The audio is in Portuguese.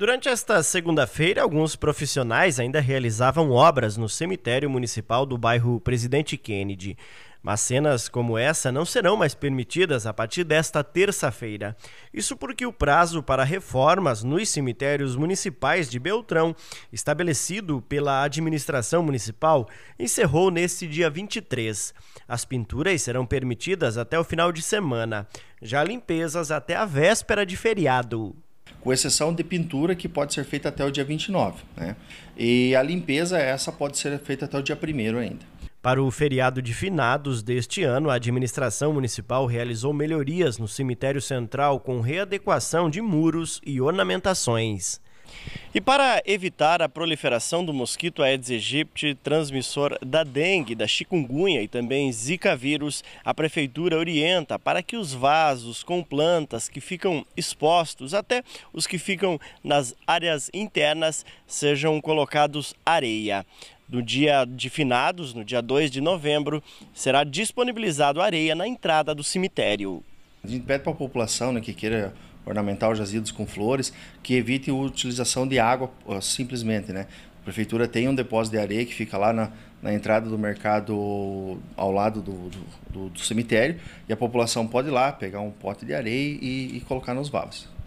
Durante esta segunda-feira, alguns profissionais ainda realizavam obras no cemitério municipal do bairro Presidente Kennedy. Mas cenas como essa não serão mais permitidas a partir desta terça-feira. Isso porque o prazo para reformas nos cemitérios municipais de Beltrão, estabelecido pela administração municipal, encerrou neste dia 23. As pinturas serão permitidas até o final de semana, já limpezas até a véspera de feriado com exceção de pintura que pode ser feita até o dia 29. Né? E a limpeza essa pode ser feita até o dia 1 ainda. Para o feriado de finados deste ano, a administração municipal realizou melhorias no cemitério central com readequação de muros e ornamentações. E para evitar a proliferação do mosquito Aedes aegypti, transmissor da dengue, da chikungunya e também zika vírus, a prefeitura orienta para que os vasos com plantas que ficam expostos, até os que ficam nas áreas internas, sejam colocados areia. No dia de finados, no dia 2 de novembro, será disponibilizado areia na entrada do cemitério. A gente pede para a população né, que queira ornamental jazidos com flores, que evite a utilização de água ah, simplesmente, né? A prefeitura tem um depósito de areia que fica lá na, na entrada do mercado ao lado do, do, do, cemitério e a população pode ir lá pegar um pote de areia e, e colocar nos vasos.